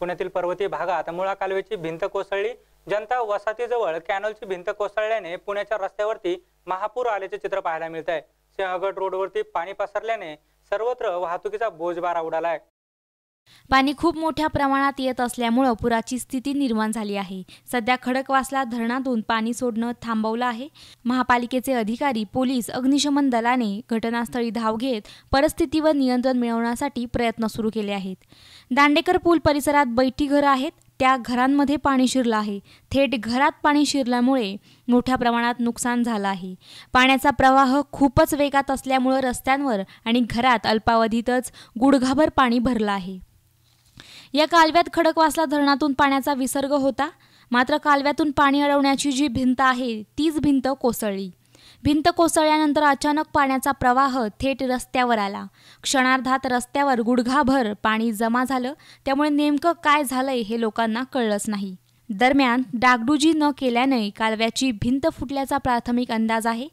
पुण्यातील पर्वतीय भागात मुळा कालवेची भिंत कोसळली जनता वसाहतीजवळ कॅनलची भिंत कोसळल्याने पुण्याच्या रस्त्यावरती महापूर आल्याचे चित्र पाहायला मिळत आहे सिंहगड रोडवरती पाणी पसरल्याने सर्वत्र वाहतुकीचा बोजबारा आहे पाणी खूप मोठ्या प्रमाणात येत असल्यामुळं पुराची स्थिती निर्माण झाली आहे सध्या खडकवासला धरणातून पाणी सोडणं थांबवलं आहे महापालिकेचे अधिकारी पोलीस अग्निशमन दलाने घटनास्थळी धाव घेत परिस्थितीवर नियंत्रण मिळवण्यासाठी प्रयत्न सुरू केले आहेत दांडेकर पूल परिसरात बैठी घरं आहेत त्या घरांमध्ये पाणी शिरलं आहे थेट घरात पाणी शिरल्यामुळे मोठ्या प्रमाणात नुकसान झालं आहे पाण्याचा प्रवाह खूपच वेगात असल्यामुळं रस्त्यांवर आणि घरात अल्पावधीतच गुडघाभर पाणी भरलं आहे या कालव्यात खडकवासला धरणातून पाण्याचा विसर्ग होता मात्र कालव्यातून पाणी अडवण्याची जी भिंत आहे तीच भिंत कोसळली भिंत कोसळल्यानंतर अचानक पाण्याचा प्रवाह थेट रस्त्यावर आला क्षणार्धात रस्त्यावर गुडघाभर पाणी जमा झालं त्यामुळे नेमकं काय झालंय हे लोकांना कळलंच नाही दरम्यान डागडुजी न केल्याने कालव्याची भिंत फुटल्याचा प्राथमिक अंदाज आहे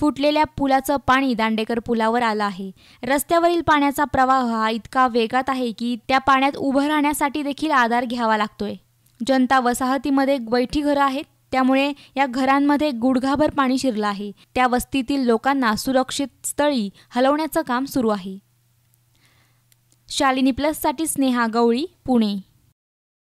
फुटलेल्या पुलाचं पाणी दांडेकर पुलावर आलं आहे रस्त्यावरील पाण्याचा प्रवाह हा इतका वेगात आहे की त्या पाण्यात उभं राहण्यासाठी देखील आधार घ्यावा लागतोय जनता वसाहतीमध्ये वैठी घरं आहेत त्यामुळे या घरांमध्ये गुडघाभर पाणी शिरलं आहे त्या वस्तीतील लोकांना सुरक्षित स्थळी हलवण्याचं काम सुरू आहे शालिनी प्लससाठी स्नेहा गवळी पुणे